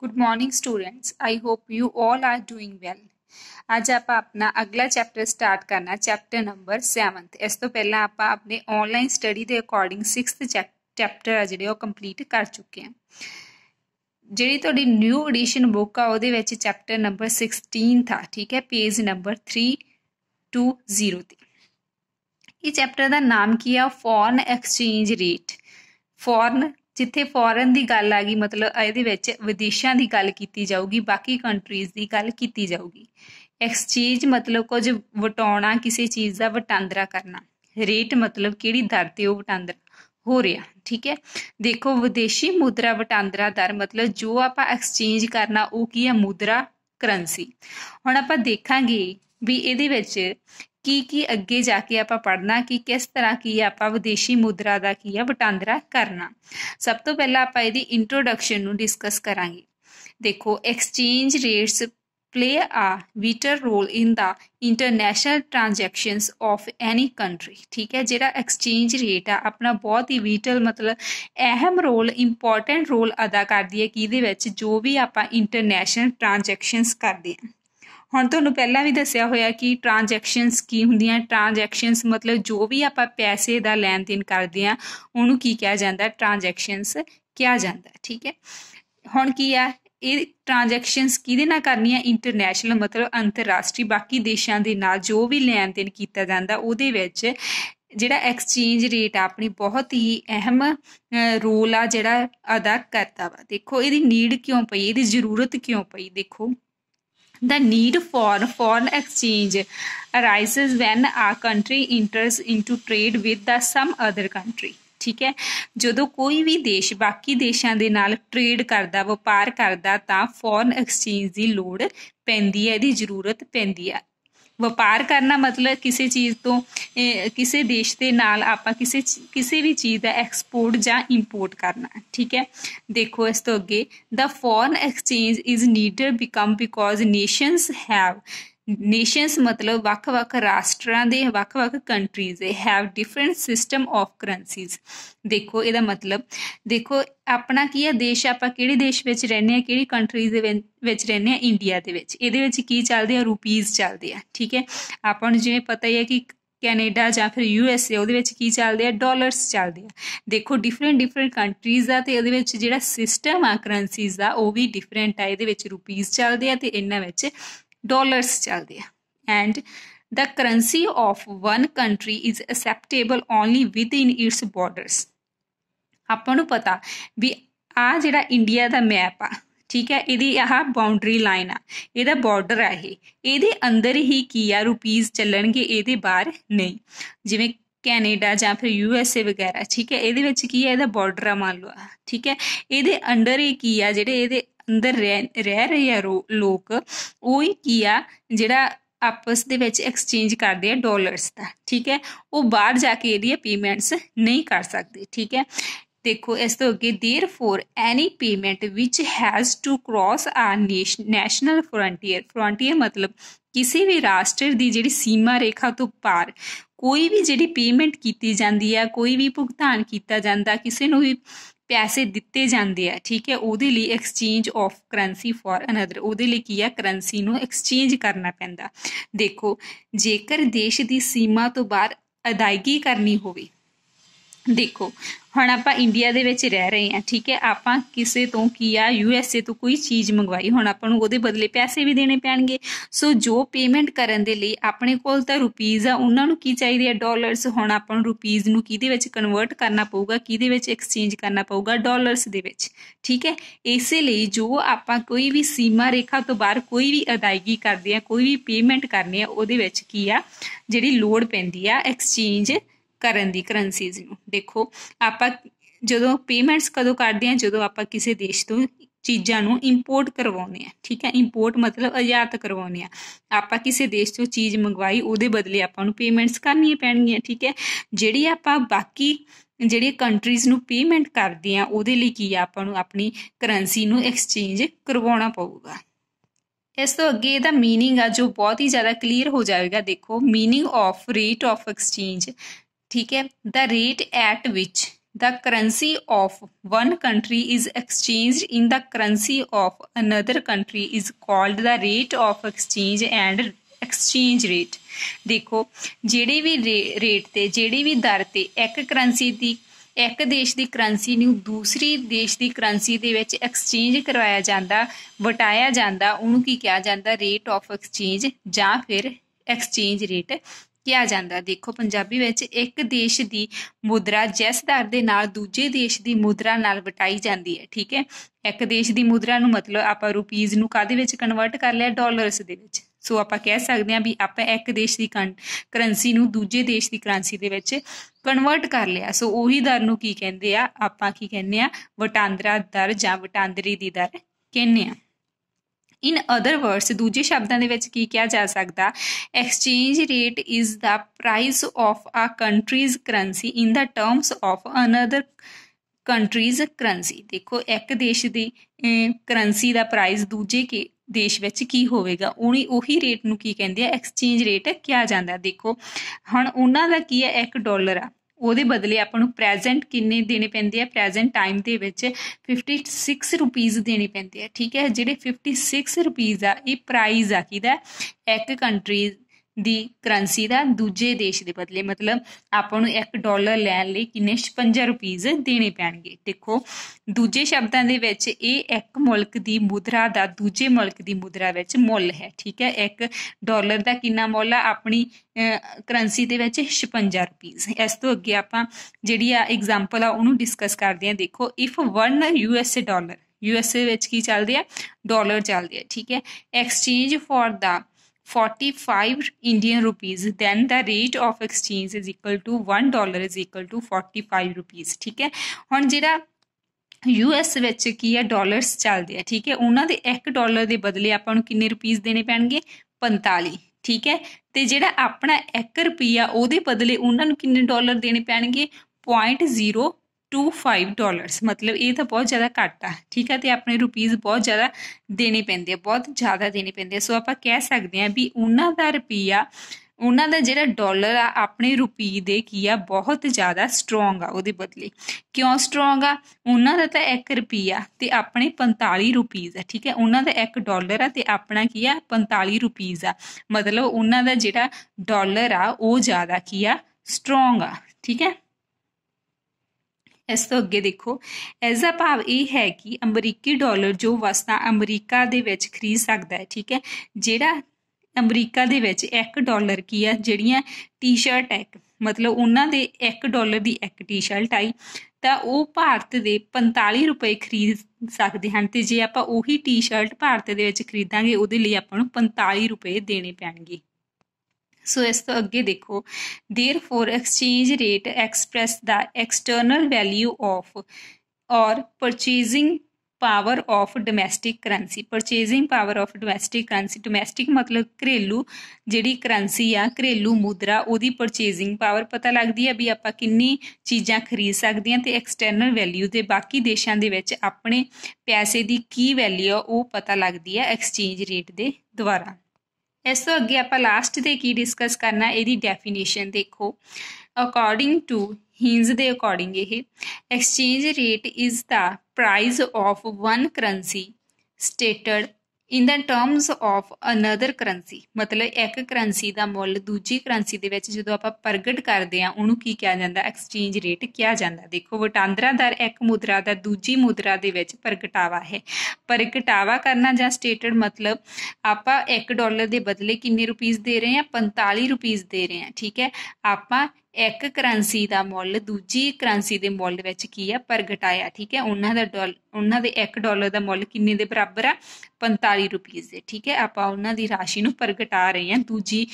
Good morning students I hope you all are doing well આજે ਆਪਾਂ ਆਪਣਾ ਅਗਲਾ ਚੈਪਟਰ ਸਟਾਰਟ ਕਰਨਾ ਚੈਪਟਰ ਨੰਬਰ 7th ਇਸ ਤੋਂ ਪਹਿਲਾਂ ਆਪਾਂ ਆਪਣੇ ਆਨਲਾਈਨ ਸਟੱਡੀ ਦੇ ਅਕੋਰਡਿੰਗ 6th ਚੈਪਟਰ ਜਿਹੜੇ ਉਹ ਕੰਪਲੀਟ ਕਰ ਚੁੱਕੇ ਹਾਂ ਜਿਹੜੀ ਤੁਹਾਡੀ ਨਿਊ ਐਡੀਸ਼ਨ ਬੁੱਕ ਆ ਉਹਦੇ ਵਿੱਚ ਚੈਪਟਰ ਨੰਬਰ 16 ਥਾ ਠੀਕ ਹੈ ਪੇਜ ਨੰਬਰ 320 ਤੇ ਇਹ ਚੈਪਟਰ ਦਾ ਨਾਮ ਕੀ ਆ ਫੋਰਨ ਐਕਸਚੇਂਜ ਰੇਟ ਫੋਰਨ ਜਿੱਥੇ ਫੋਰਨ ਦੀ ਗੱਲ ਆ ਗਈ ਮਤਲਬ ਇਹਦੇ ਵਿੱਚ ਵਿਦੇਸ਼ਾਂ ਦੀ ਗੱਲ ਕੀਤੀ ਜਾਊਗੀ ਬਾਕੀ ਕੰਟਰੀਜ਼ ਦੀ ਗੱਲ ਕੀਤੀ ਜਾਊਗੀ ਐਕਸਚੇਂਜ ਮਤਲਬ ਕੁਝ ਵਟਾਉਣਾ ਕਿਸੇ ਚੀਜ਼ ਦਾ ਵਟਾਂਦਰਾ ਕਰਨਾ ਰੇਟ ਮਤਲਬ ਕਿਹੜੀ ਦਰ ਤੇ ਉਹ ਵਟਾਂਦਰਾ ਹੋ ਰਿਹਾ ਠੀਕ ਹੈ ਦੇਖੋ ਵਿਦੇਸ਼ੀ ਮੁਦਰਾ ਵਟਾਂਦਰਾ ਦਰ ਮਤਲਬ ਜੋ ਆਪਾਂ ਐਕਸਚੇਂਜ ਕਰਨਾ ਉਹ ਕੀ ਹੈ ਮੁਦਰਾ ਕਰੰਸੀ ਹੁਣ ਆਪਾਂ ਦੇਖਾਂਗੇ ਵੀ ਇਹਦੇ ਵਿੱਚ ਕੀ ਕੀ ਅੱਗੇ ਜਾ ਕੇ ਆਪਾਂ ਪੜਨਾ ਕਿ ਕਿਸ ਤਰ੍ਹਾਂ ਕੀ ਆਪਾਂ ਵਿਦੇਸ਼ੀ ਮੁਦਰਾ ਦਾ ਕੀ ਆ ਵਟਾਂਦਰਾ ਕਰਨਾ ਸਭ ਤੋਂ ਪਹਿਲਾਂ ਆਪਾਂ ਇਹਦੀ ਇੰਟਰੋਡਕਸ਼ਨ ਨੂੰ ਡਿਸਕਸ ਕਰਾਂਗੇ ਦੇਖੋ exchange rates play a vital role in the international transactions of any country ਠੀਕ ਹੈ ਜਿਹੜਾ ਐਕਸਚੇਂਜ ਰੇਟ ਆ ਆਪਣਾ ਬਹੁਤ ਹੀ ਵੀਟਲ ਮਤਲਬ ਅਹਿਮ ਰੋਲ ਇੰਪੋਰਟੈਂਟ ਰੋਲ ਅਦਾ ਕਰਦੀ ਹੈ ਕਿ ਇਹਦੇ ਵਿੱਚ ਜੋ ਵੀ ਆਪਾਂ ਇੰਟਰਨੈਸ਼ਨਲ ਟ੍ਰਾਂਜੈਕਸ਼ਨਸ ਕਰਦੇ ਆ ਹੁਣ ਤੁਹਾਨੂੰ ਪਹਿਲਾਂ ਵੀ ਦੱਸਿਆ ਹੋਇਆ ਕਿ ਟ੍ਰਾਂਜੈਕਸ਼ਨਸ ਕੀ ਹੁੰਦੀਆਂ ਟ੍ਰਾਂਜੈਕਸ਼ਨਸ ਮਤਲਬ ਜੋ ਵੀ ਆਪਾਂ ਪੈਸੇ ਦਾ ਲੈਣ ਦੇਣ ਕਰਦੇ ਆ ਉਹਨੂੰ ਕੀ ਕਿਹਾ ਜਾਂਦਾ ਟ੍ਰਾਂਜੈਕਸ਼ਨਸ ਕਿਹਾ ਜਾਂਦਾ ਠੀਕ ਹੈ ਹੁਣ ਕੀ ਆ ਇਹ ਟ੍ਰਾਂਜੈਕਸ਼ਨਸ ਕਿਹਦੇ ਨਾਲ ਕਰਨੀਆਂ ਇੰਟਰਨੈਸ਼ਨਲ ਮਤਲਬ ਅੰਤਰਰਾਸ਼ਟਰੀ ਬਾਕੀ ਦੇਸ਼ਾਂ ਦੇ ਨਾਲ ਜੋ ਵੀ ਲੈਣ ਦੇਣ ਕੀਤਾ ਜਾਂਦਾ ਉਹਦੇ ਵਿੱਚ ਜਿਹੜਾ ਐਕਸਚੇਂਜ ਰੇਟ ਆਪਣੀ ਬਹੁਤ ਹੀ ਅਹਿਮ ਰੋਲ ਆ ਜਿਹੜਾ ਅਦਾ ਕਰਦਾ ਵਾ ਦੇਖੋ ਇਹਦੀ ਨੀਡ ਕਿਉਂ ਪਈ ਇਹਦੀ ਜ਼ਰੂਰਤ ਕਿਉਂ ਪਈ ਦੇਖੋ The need for foreign exchange arises when a country enters into trade with the some other country. ਠੀਕ ਹੈ ਜਦੋਂ ਕੋਈ ਵੀ ਦੇਸ਼ ਬਾਕੀ ਦੇਸ਼ਾਂ ਦੇ ਨਾਲ ਟ੍ਰੇਡ ਕਰਦਾ ਵਪਾਰ ਕਰਦਾ ਤਾਂ ਫੋਰਨ ਐਕਸਚੇਂਜ ਦੀ ਲੋੜ ਪੈਂਦੀ ਹੈ ਇਹਦੀ ਜ਼ਰੂਰਤ ਪੈਂਦੀ ਹੈ ਵਪਾਰ ਕਰਨਾ ਮਤਲਬ ਕਿਸੇ ਚੀਜ਼ ਤੋਂ ਕਿਸੇ ਦੇਸ਼ ਦੇ ਨਾਲ ਆਪਾਂ ਕਿਸੇ ਕਿਸੇ ਵੀ ਚੀਜ਼ ਦਾ ਐਕਸਪੋਰਟ ਜਾਂ ਇੰਪੋਰਟ ਕਰਨਾ ਠੀਕ ਹੈ ਦੇਖੋ ਇਸ ਤੋਂ ਅੱਗੇ the foreign exchange is needed become because nations have nations ਮਤਲਬ ਵੱਖ-ਵੱਖ ਰਾਸ਼ਟਰਾਂ ਦੇ ਵੱਖ-ਵੱਖ ਕੰਟਰੀਜ਼ ਦੇ have different system of currencies ਦੇਖੋ ਇਹਦਾ ਮਤਲਬ ਦੇਖੋ ਆਪਣਾ ਕੀ ਹੈ ਦੇਸ਼ ਆਪਾਂ ਕਿਹੜੇ ਦੇਸ਼ ਵਿੱਚ ਰਹਿੰਦੇ ਆ ਕਿਹੜੀ ਕੰਟਰੀ ਦੇ ਵਿੱਚ ਰਹਿੰਦੇ ਆ ਇੰਡੀਆ ਦੇ ਵਿੱਚ ਇਹਦੇ ਵਿੱਚ ਕੀ ਚੱਲਦੇ ਆ ਰੂਪੀਜ਼ ਚੱਲਦੇ ਆ ਠੀਕ ਹੈ ਆਪਾਂ ਨੂੰ ਜਿਵੇਂ ਪਤਾ ਹੀ ਹੈ ਕਿ ਕੈਨੇਡਾ ਜਾਂ ਫਿਰ ਯੂ ਐਸ ਏ ਉਹਦੇ ਵਿੱਚ ਕੀ ਚੱਲਦੇ ਆ ਡਾਲਰਸ ਚੱਲਦੇ ਆ ਦੇਖੋ ਡਿਫਰੈਂਟ ਡਿਫਰੈਂਟ ਕੰਟਰੀਜ਼ ਆ ਤੇ ਉਹਦੇ ਵਿੱਚ ਜਿਹੜਾ ਸਿਸਟਮ ਆ ਕਰੰਸੀਜ਼ ਦਾ ਉਹ ਵੀ ਡਿਫਰੈਂਟ ਆ ਇਹਦੇ ਵਿੱਚ ਰੂਪੀਜ਼ ਚੱਲਦੇ ਆ ਤੇ ਇਹਨਾਂ ਵਿੱਚ डॉलर चलते हैं and the currency of one country is acceptable only within its borders आपको पता भी आ जरा इंडिया का मैप आ ठीक है यदि आह बाउंड्री लाइन आदा बॉडर है ये अंदर ही की आ रुपीज़ चलन गए ये बहर नहीं जिमें कैनेडा या फिर यू एस ए वगैरह ठीक है ये की है यदा बॉडर आ मान लो ठीक है ये अंडर ही की आ जे ਅੰਦਰ ਰਹਿ ਰਹੇ ਆ ਲੋਕ ਉਹ ਹੀ ਕੀ ਆ ਜਿਹੜਾ ਆਪਸ ਦੇ ਵਿੱਚ ਐਕਸਚੇਂਜ ਕਰਦੇ ਆ ਡਾਲਰਸ ਦਾ ਠੀਕ ਹੈ ਉਹ ਬਾਹਰ ਜਾ ਕੇ ਇਹਦੀ ਪੇਮੈਂਟਸ ਨਹੀਂ ਕਰ ਸਕਦੇ ਠੀਕ ਹੈ ਦੇਖੋ ਇਸ ਤੋਂ ਅੱਗੇ therefore any payment which has to cross a national frontier frontier ਮਤਲਬ ਕਿਸੇ ਵੀ ਰਾਸ਼ਟਰ ਦੀ ਜਿਹੜੀ ਸੀਮਾ ਰੇਖਾ ਤੋਂ ਪਾਰ ਕੋਈ ਵੀ ਜਿਹੜੀ ਪੇਮੈਂਟ ਕੀਤੀ ਜਾਂਦੀ ਹੈ ਕੋਈ ਵੀ ਭੁਗਤਾਨ ਕੀਤਾ ਜਾਂਦਾ ਕਿਸੇ ਨੂੰ ਵੀ ਪੈਸੇ ਦਿੱਤੇ ਜਾਂਦੇ ਆ ਠੀਕ ਹੈ ਉਹਦੇ ਲਈ exchange of currency for another ਉਹਦੇ ਲਈ ਕੀ ਹੈ ਕਰੰਸੀ ਨੂੰ ਐਕਸਚੇਂਜ ਕਰਨਾ ਪੈਂਦਾ ਦੇਖੋ ਜੇਕਰ ਦੇਸ਼ ਦੀ ਸੀਮਾ ਤੋਂ ਬਾਹਰ ਅਦਾਇਗੀ ਕਰਨੀ ਹੋਵੇ ਦੇਖੋ ਹੁਣ ਆਪਾਂ ਇੰਡੀਆ ਦੇ ਵਿੱਚ ਰਹਿ ਰਹੇ ਹਾਂ ਠੀਕ ਹੈ ਆਪਾਂ ਕਿਸੇ ਤੋਂ ਕੀ ਆ ਯੂ ਐਸ ਏ ਤੋਂ ਕੋਈ ਚੀਜ਼ ਮੰਗਵਾਈ ਹੁਣ ਆਪਾਂ ਨੂੰ ਉਹਦੇ ਬਦਲੇ ਪੈਸੇ ਵੀ ਦੇਣੇ ਪੈਣਗੇ ਸੋ ਜੋ ਪੇਮੈਂਟ ਕਰਨ ਦੇ ਲਈ ਆਪਣੇ ਕੋਲ ਤਾਂ ਰੁਪੀਜ਼ ਆ ਉਹਨਾਂ ਨੂੰ ਕੀ ਚਾਹੀਦੇ ਆ ਡਾਲਰਸ ਹੁਣ ਆਪਾਂ ਨੂੰ ਰੁਪੀਜ਼ ਨੂੰ ਕਿਹਦੇ ਵਿੱਚ ਕਨਵਰਟ ਕਰਨਾ ਪਊਗਾ ਕਿਹਦੇ ਵਿੱਚ ਐਕਸਚੇਂਜ ਕਰਨਾ ਪਊਗਾ ਡਾਲਰਸ ਦੇ ਵਿੱਚ ਠੀਕ ਹੈ ਇਸੇ ਲਈ ਜੋ ਆਪਾਂ ਕੋਈ ਵੀ ਸੀਮਾ ਰੇਖਾ ਤੋਂ ਬਾਹਰ ਕੋਈ ਵੀ ਅਦਾਇਗੀ ਕਰਦੇ ਆ ਕੋਈ ਵੀ ਪੇਮੈਂਟ ਕਰਨੀ ਆ ਉਹਦੇ ਵਿੱਚ ਕੀ ਆ ਜਿਹੜੀ ਲੋੜ ਪੈਂਦੀ ਆ ਐਕਸਚੇਂਜ ਕਰਨ ਦੀ ਕਰੰਸੀਜ਼ ਨੂੰ ਦੇਖੋ ਆਪਾਂ ਜਦੋਂ ਪੇਮੈਂਟਸ ਕਦੋਂ ਕਰਦੇ ਆ ਜਦੋਂ ਆਪਾਂ ਕਿਸੇ ਦੇਸ਼ ਤੋਂ ਚੀਜ਼ਾਂ ਨੂੰ ਇੰਪੋਰਟ ਕਰਵਾਉਂਦੇ ਆ ਠੀਕ ਹੈ ਇੰਪੋਰਟ ਮਤਲਬ ਆਯਾਤ ਕਰਵਾਉਂਦੇ ਆ ਆਪਾਂ ਕਿਸੇ ਦੇਸ਼ ਤੋਂ ਚੀਜ਼ ਮੰਗਵਾਈ ਉਹਦੇ ਬਦਲੇ ਆਪਾਂ ਨੂੰ ਪੇਮੈਂਟਸ ਕਰਨੀਆਂ ਪੈਣਗੀਆਂ ਠੀਕ ਹੈ ਜਿਹੜੀ ਆਪਾਂ ਬਾਕੀ ਜਿਹੜੀਆਂ ਕੰਟਰੀਜ਼ ਨੂੰ ਪੇਮੈਂਟ ਕਰਦੇ ਆ ਉਹਦੇ ਲਈ ਕੀ ਆਪਾਂ ਨੂੰ ਆਪਣੀ ਕਰੰਸੀ ਨੂੰ ਐਕਸਚੇਂਜ ਕਰਵਾਉਣਾ ਪਊਗਾ ਇਸ ਤੋਂ ਅੱਗੇ ਇਹਦਾ मीनिंग ਆ ਜੋ ਬਹੁਤ ਹੀ ਜ਼ਿਆਦਾ ਕਲੀਅਰ ਹੋ ਜਾਵੇਗਾ ਦੇਖੋ meaning of rate of exchange ਠੀਕ ਹੈ the rate at which the currency of one country is exchanged in the currency of another country is called the rate of exchange and exchange rate ਦੇਖੋ ਜਿਹੜੀ ਵੀ rate ਤੇ ਜਿਹੜੀ ਵੀ ਦਰ ਤੇ ਇੱਕ currency ਦੀ ਇੱਕ ਦੇਸ਼ ਦੀ ਕਰੰਸੀ ਨੂੰ ਦੂਸਰੀ ਦੇਸ਼ ਦੀ ਕਰੰਸੀ ਦੇ ਵਿੱਚ ਐਕਸਚੇਂਜ ਕਰਵਾਇਆ ਜਾਂਦਾ ਵਟਾਇਆ ਜਾਂਦਾ ਉਹਨੂੰ ਕੀ ਕਿਹਾ ਜਾਂਦਾ ਰੇਟ ਆਫ ਐਕਸਚੇਂਜ ਜਾਂ ਫਿਰ ਐਕਸਚੇਂਜ ਰੇਟ ਕਿਹਾ ਜਾਂਦਾ ਦੇਖੋ ਪੰਜਾਬੀ ਵਿੱਚ ਇੱਕ ਦੇਸ਼ ਦੀ ਮੁਦਰਾ ਜਿਸ ਦਰ ਦੇ ਨਾਲ ਦੂਜੇ ਦੇਸ਼ ਦੀ ਮੁਦਰਾ ਨਾਲ ਵਟਾਈ ਜਾਂਦੀ ਹੈ ਠੀਕ ਹੈ ਇੱਕ ਦੇਸ਼ ਦੀ ਮੁਦਰਾ ਨੂੰ ਮਤਲਬ ਆਪਾਂ ਰੁਪੀਜ਼ ਨੂੰ ਕਾਦੇ ਵਿੱਚ ਕਨਵਰਟ ਕਰ ਲਿਆ ਡਾਲਰਸ ਦੇ ਵਿੱਚ ਸੋ ਆਪਾਂ ਕਹਿ ਸਕਦੇ ਹਾਂ ਵੀ ਆਪਾਂ ਇੱਕ ਦੇਸ਼ ਦੀ ਕਰੰਸੀ ਨੂੰ ਦੂਜੇ ਦੇਸ਼ ਦੀ ਕਰੰਸੀ ਦੇ ਵਿੱਚ ਕਨਵਰਟ ਕਰ ਲਿਆ ਸੋ ਉਹੀ ਦਰ ਨੂੰ ਕੀ ਕਹਿੰਦੇ ਆ ਆਪਾਂ ਕੀ ਕਹਿੰਦੇ ਆ ਵਟਾਂਦਰਾ ਦਰ ਜਾਂ ਵਟਾਂਦਰੀ ਦੀ ਦਰ ਕਹਿੰਦੇ ਆ ਇਨ ਅਦਰ ਵਰਡਸ ਦੂਜੇ ਸ਼ਬਦਾਂ ਦੇ ਵਿੱਚ ਕੀ ਕਿਹਾ ਜਾ ਸਕਦਾ exchange rate is the price of a country's currency in the terms of another country's currency ਦੇਖੋ ਇੱਕ ਦੇਸ਼ ਦੀ ਕਰੰਸੀ ਦਾ ਪ੍ਰਾਈਸ ਦੂਜੇ ਕੇ ਦੇਸ਼ ਵਿੱਚ ਕੀ ਹੋਵੇਗਾ ਉਹੀ ਉਹੀ ਰੇਟ ਨੂੰ ਕੀ ਕਹਿੰਦੇ ਆ ਐਕਸਚੇਂਜ ਰੇਟ ਕਿਹਾ ਜਾਂਦਾ ਦੇਖੋ ਹੁਣ ਉਹਨਾਂ ਦਾ ਕੀ ਹੈ 1 ਡਾਲਰ ਆ ਉਹਦੇ ਬਦਲੇ ਆਪਾਂ ਨੂੰ ਪ੍ਰੈਜ਼ੈਂਟ ਕਿੰਨੇ ਦੇਣੇ ਪੈਂਦੇ ਆ ਪ੍ਰੈਜ਼ੈਂਟ ਟਾਈਮ ਦੇ ਵਿੱਚ 56 ਰੁਪੀਸ ਦੇਣੇ ਪੈਂਦੇ ਆ ਠੀਕ ਹੈ ਜਿਹੜੇ 56 ਰੁਪੀਸ ਆ ਇਹ ਪ੍ਰਾਈਸ ਆ ਕਿਦਾ ਇੱਕ ਕੰਟਰੀ ਦੀ ਕਰੰਸੀ ਦਾ ਦੂਜੇ ਦੇਸ਼ ਦੇ ਬਦਲੇ ਮਤਲਬ ਆਪਾਂ ਨੂੰ 1 ਡਾਲਰ ਲੈਣ ਲਈ ਕਿੰਨੇ 56 ਰੁਪਏ ਦੇਣੇ ਪੈਣਗੇ ਦੇਖੋ ਦੂਜੇ ਸ਼ਬਦਾਂ ਦੇ ਵਿੱਚ ਇਹ ਇੱਕ ਮੁਲਕ ਦੀ ਮੁਦਰਾ ਦਾ ਦੂਜੇ ਮੁਲਕ ਦੀ ਮੁਦਰਾ ਵਿੱਚ ਮੁੱਲ ਹੈ ਠੀਕ ਹੈ 1 ਡਾਲਰ ਦਾ ਕਿੰਨਾ ਮੁੱਲ ਆ ਆਪਣੀ ਕਰੰਸੀ ਦੇ ਵਿੱਚ 56 ਰੁਪਏ ਇਸ ਤੋਂ ਅੱਗੇ ਆਪਾਂ ਜਿਹੜੀ ਆ ਐਗਜ਼ਾਮਪਲ ਆ ਉਹਨੂੰ ਡਿਸਕਸ ਕਰਦੇ ਆ ਦੇਖੋ ਇਫ 1 ਯੂਐਸਏ ਡਾਲਰ ਯੂਐਸਏ ਵਿੱਚ ਕੀ ਚੱਲਦੇ ਆ ਡਾਲਰ ਚੱਲਦੇ ਆ ਠੀਕ ਹੈ exchange for the 45 Indian rupees then the rate of exchange is equal to 1 dollar is equal to 45 rupees ਠੀਕ ਹੈ ਹੁਣ ਜਿਹੜਾ ਯੂਐਸ ਵਿੱਚ ਕੀ ਹੈ ਡਾਲਰਸ ਚੱਲਦੇ ਆ ਠੀਕ ਹੈ ਉਹਨਾਂ ਦੇ 1 ਡਾਲਰ ਦੇ ਬਦਲੇ ਆਪਾਂ ਨੂੰ ਕਿੰਨੇ ਰੁਪੀਸ ਦੇਣੇ ਪੈਣਗੇ 45 ਠੀਕ ਹੈ ਤੇ ਜਿਹੜਾ ਆਪਣਾ 1 ਰੁਪਿਆ ਉਹਦੇ ਬਦਲੇ ਉਹਨਾਂ ਨੂੰ ਕਿੰਨੇ ਡਾਲਰ ਦੇਣੇ ਪੈਣਗੇ 0.0 25 ਡਾਲਰਸ ਮਤਲਬ ਇਹ ਤਾਂ ਬਹੁਤ ਜ਼ਿਆਦਾ ਘੱਟ ਆ ਠੀਕ ਆ ਤੇ ਆਪਣੇ ਰੁਪੀਸ ਬਹੁਤ ਜ਼ਿਆਦਾ ਦੇਣੇ ਪੈਂਦੇ ਆ ਬਹੁਤ ਜ਼ਿਆਦਾ ਦੇਣੇ ਪੈਂਦੇ ਆ ਸੋ ਆਪਾਂ ਕਹਿ ਸਕਦੇ ਆ ਵੀ ਉਹਨਾਂ ਦਾ ਰੁਪਿਆ ਉਹਨਾਂ ਦਾ ਜਿਹੜਾ ਡਾਲਰ ਆ ਆਪਣੇ ਰੁਪਈ ਦੇ ਕੀ ਆ ਬਹੁਤ ਜ਼ਿਆਦਾ ਸਟਰੋਂਗ ਆ ਉਹਦੇ ਬਦਲੇ ਕਿਉਂ ਸਟਰੋਂਗ ਆ ਉਹਨਾਂ ਦਾ ਤਾਂ 1 ਰੁਪਿਆ ਤੇ ਆਪਣੇ 45 ਰੁਪੀਸ ਆ ਠੀਕ ਹੈ ਉਹਨਾਂ ਦਾ 1 ਡਾਲਰ ਆ ਤੇ ਆਪਣਾ ਕੀ ਆ 45 ਰੁਪੀਸ ਆ ਮਤਲਬ ਉਹਨਾਂ ਦਾ ਜਿਹੜਾ ਡਾਲਰ ਆ ਉਹ ਜ਼ਿਆਦਾ ਕੀ ਆ ਸਟਰੋਂਗ ਆ ਠੀਕ ਹੈ ਇਸ ਤੋਂ ਅੱਗੇ ਦੇਖੋ ਐਸ ਦਾ ਭਾਵ ਇਹ ਹੈ ਕਿ ਅਮਰੀਕੀ ਡਾਲਰ ਜੋ ਵਸਤਾ ਅਮਰੀਕਾ ਦੇ ਵਿੱਚ ਖਰੀਦ ਸਕਦਾ ਹੈ ਠੀਕ ਹੈ ਜਿਹੜਾ ਅਮਰੀਕਾ ਦੇ ਵਿੱਚ 1 ਡਾਲਰ ਕੀ ਹੈ ਜਿਹੜੀਆਂ ਟੀ-ਸ਼ਰਟ ਹੈ ਮਤਲਬ ਉਹਨਾਂ ਦੇ 1 ਡਾਲਰ ਦੀ ਇੱਕ ਟੀ-ਸ਼ਰਟ ਆਈ ਤਾਂ ਉਹ ਭਾਰਤ ਦੇ 45 ਰੁਪਏ ਖਰੀਦ ਸਕਦੇ ਹਨ ਤੇ ਜੇ ਆਪਾਂ ਉਹੀ ਟੀ-ਸ਼ਰਟ ਭਾਰਤ ਦੇ ਵਿੱਚ ਖਰੀਦਾਂਗੇ ਉਹਦੇ ਲਈ ਆਪਾਂ ਨੂੰ 45 ਰੁਪਏ ਦੇਣੇ ਪੈਣਗੇ ਸੋ ਇਸ ਤੋਂ ਅੱਗੇ ਦੇਖੋ therefore exchange rate express the external value of or purchasing power of domestic currency purchasing power of domestic currency domestic ਮਤਲਬ ਘਰੇਲੂ ਜਿਹੜੀ ਕਰੰਸੀ ਆ ਘਰੇਲੂ ਮੁਦਰਾ ਉਹਦੀ ਪਰਚੇਜ਼ਿੰਗ ਪਾਵਰ ਪਤਾ ਲੱਗਦੀ ਹੈ ਵੀ ਆਪਾਂ ਕਿੰਨੀ ਚੀਜ਼ਾਂ ਖਰੀਦ ਸਕਦੇ ਹਾਂ ਤੇ ਐਕਸਟਰਨਲ ਵੈਲਿਊ ਤੇ ਬਾਕੀ ਦੇਸ਼ਾਂ ਦੇ ਵਿੱਚ ਆਪਣੇ ਪੈਸੇ ਦੀ ਕੀ ਵੈਲਿਊ ਆ ਉਹ ਪਤਾ ਲੱਗਦੀ ਹੈ ਐਕਸਚੇਂਜ ਰੇਟ ਦੇ ਦੁਆਰਾ ਇਸ ਤੋਂ ਅੱਗੇ ਆਪਾਂ ਲਾਸਟ ਤੇ ਕੀ ਡਿਸਕਸ ਕਰਨਾ ਇਹਦੀ ਡੈਫੀਨੇਸ਼ਨ ਦੇਖੋ ਅਕੋਰਡਿੰਗ ਟੂ ਹਿੰਜ ਦੇ ਅਕੋਰਡਿੰਗ ਇਹ exchange rate is the price of one currency stated in the terms of another currency ਮਤਲਬ ਇੱਕ ਕਰੰਸੀ ਦਾ ਮੁੱਲ ਦੂਜੀ ਕਰੰਸੀ ਦੇ ਵਿੱਚ ਜਦੋਂ ਆਪਾਂ ਪ੍ਰਗਟ ਕਰਦੇ ਆ ਉਹਨੂੰ ਕੀ ਕਿਹਾ ਜਾਂਦਾ ਐਕਸਚੇਂਜ ਰੇਟ ਕਿਹਾ ਜਾਂਦਾ ਦੇਖੋ ਵਟਾਂਦਰਾ ਦਰ ਇੱਕ ਮੁਦਰਾ ਦਾ ਦੂਜੀ ਮੁਦਰਾ ਦੇ ਵਿੱਚ ਪ੍ਰਗਟਾਵਾ ਹੈ ਪ੍ਰਗਟਾਵਾ ਕਰਨਾ ਜਾਂ ਸਟੇਟਡ ਮਤਲਬ ਆਪਾਂ 1 ਡਾਲਰ ਦੇ ਬਦਲੇ ਕਿੰਨੇ ਰੁਪਏ ਦੇ ਰਹੇ ਆ 45 ਰੁਪਏ ਦੇ ਰਹੇ ਆ ਠੀਕ ਹੈ ਆਪਾਂ ਇੱਕ ਕਰੰਸੀ ਦਾ ਮੁੱਲ ਦੂਜੀ ਕਰੰਸੀ ਦੇ ਮੁੱਲ ਵਿੱਚ ਕੀ ਆ ਪ੍ਰਗਟਾਇਆ ਠੀਕ ਹੈ ਉਹਨਾਂ ਦਾ ਉਹਨਾਂ ਦੇ 1 ਡਾਲਰ ਦਾ ਮੁੱਲ ਕਿੰਨੇ ਦੇ ਬਰਾਬਰ ਆ 45 ਰੁਪਏ ਦੇ ਠੀਕ ਹੈ ਆਪਾਂ ਉਹਨਾਂ ਦੀ ਰਾਸ਼ੀ ਨੂੰ ਪ੍ਰਗਟਾ ਰਹੇ ਹਾਂ ਦੂਜੀ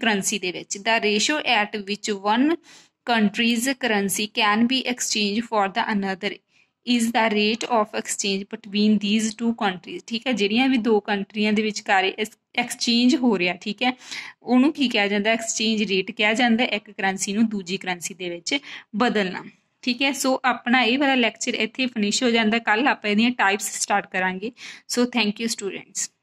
ਕਰੰਸੀ ਦੇ ਵਿੱਚ the ratio at which 1 countries currency can be exchange for the another is the rate of exchange between these two countries ਠੀਕ ਹੈ ਜਿਹੜੀਆਂ ਵੀ ਦੋ ਕੰਟਰੀਆਂ ਦੇ ਵਿਚਕਾਰ ਐਕਸਚੇਂਜ ਹੋ ਰਿਹਾ ਠੀਕ ਹੈ ਉਹਨੂੰ ਕੀ ਕਿਹਾ ਜਾਂਦਾ ਐਕਸਚੇਂਜ ਰੇਟ ਕਿਹਾ ਜਾਂਦਾ ਇੱਕ ਕਰੰਸੀ ਨੂੰ ਦੂਜੀ ਕਰੰਸੀ ਦੇ ਵਿੱਚ ਬਦਲਣਾ ਠੀਕ ਹੈ ਸੋ ਆਪਣਾ ਇਹ ਵਾਲਾ ਲੈਕਚਰ ਇੱਥੇ ਫਿਨਿਸ਼ ਹੋ ਜਾਂਦਾ ਕੱਲ ਆਪਾਂ ਇਹਦੀਆਂ ਟਾਈਪਸ ਸਟਾਰਟ ਕਰਾਂਗੇ ਸੋ ਥੈਂਕ ਯੂ ਸਟੂਡੈਂਟਸ